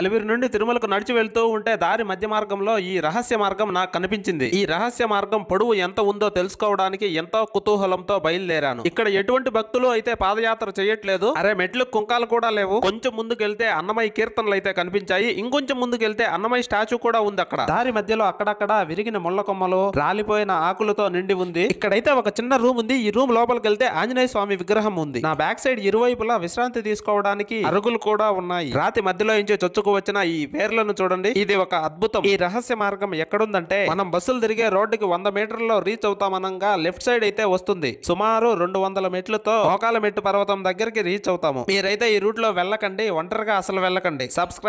అలవిరి నుండి తిరుమలకు నడిచి వెళ్తూ ఉంటే దారి మధ్య మార్గంలో ఈ రహస్య మార్గం నాకు కనిపించింది ఈ రహస్య మార్గం పొడవు ఎంత ఉందో తెలుసుకోవడానికి ఎంతో కుతూహలంతో బయలుదేరాను ఇక్కడ ఎటువంటి భక్తులు అయితే పాదయాత్ర చేయట్లేదు అరే మెట్లు కుంకాలు కూడా లేవు కొంచెం ముందుకెళ్తే అన్నమయ్య కీర్తనలు అయితే కనిపించాయి ఇంకొంచెం ముందుకెళ్తే అన్నమయ్య స్టాచ్యూ కూడా ఉంది అక్కడ దారి మధ్యలో అక్కడక్కడ విరిగిన ముళ్ళ కొమ్మలు రాలిపోయిన ఆకులతో నిండి ఉంది ఇక్కడైతే ఒక చిన్న రూమ్ ఉంది ఈ రూమ్ లోపలికి వెళ్తే ఆంజనేయ స్వామి విగ్రహం ఉంది నా బ్యాక్ సైడ్ ఇరువైపులా విశ్రాంతి తీసుకోవడానికి అరుగులు కూడా ఉన్నాయి రాతి మధ్యలో ఇంచే చొచ్చు ముందుకు వచ్చిన ఈ పేర్లను చూడండి ఇది ఒక అద్భుతం ఈ రహస్య మార్గం ఎక్కడుందంటే మనం బస్సులు తిరిగే రోడ్డుకి వంద మీటర్లలో రీచ్ అవుతామనంగా లెఫ్ట్ సైడ్ అయితే వస్తుంది సుమారు రెండు వందల మెట్లతో మోకాల మెట్టు పర్వతం దగ్గరికి రీచ్ అవుతాము మీరైతే ఈ రూట్ లో వెళ్ళకండి ఒంటరిగా అసలు వెళ్ళకండి సబ్స్క్రైబ్